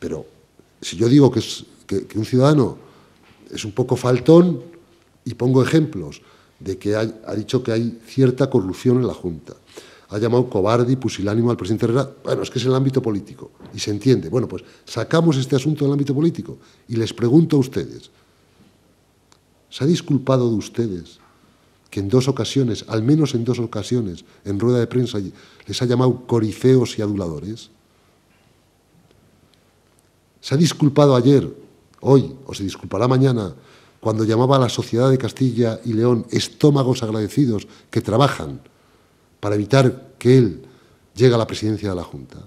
Pero si yo digo que, un ciudadano es un poco faltón y pongo ejemplos de que ha dicho que hay cierta corrupción en la Junta, ha llamado cobarde y pusilánimo al presidente Herrera, bueno, es que es el ámbito político y se entiende. Bueno, pues sacamos este asunto del ámbito político y les pregunto a ustedes, ¿se ha disculpado de ustedes que en dos ocasiones, al menos en dos ocasiones, en rueda de prensa les ha llamado corifeos y aduladores? Se ha disculpado ayer, hoy, o se disculpará mañana, cuando llamaba a la sociedad de Castilla y León estómagos agradecidos que trabajan para evitar que él llegue a la presidencia de la Junta.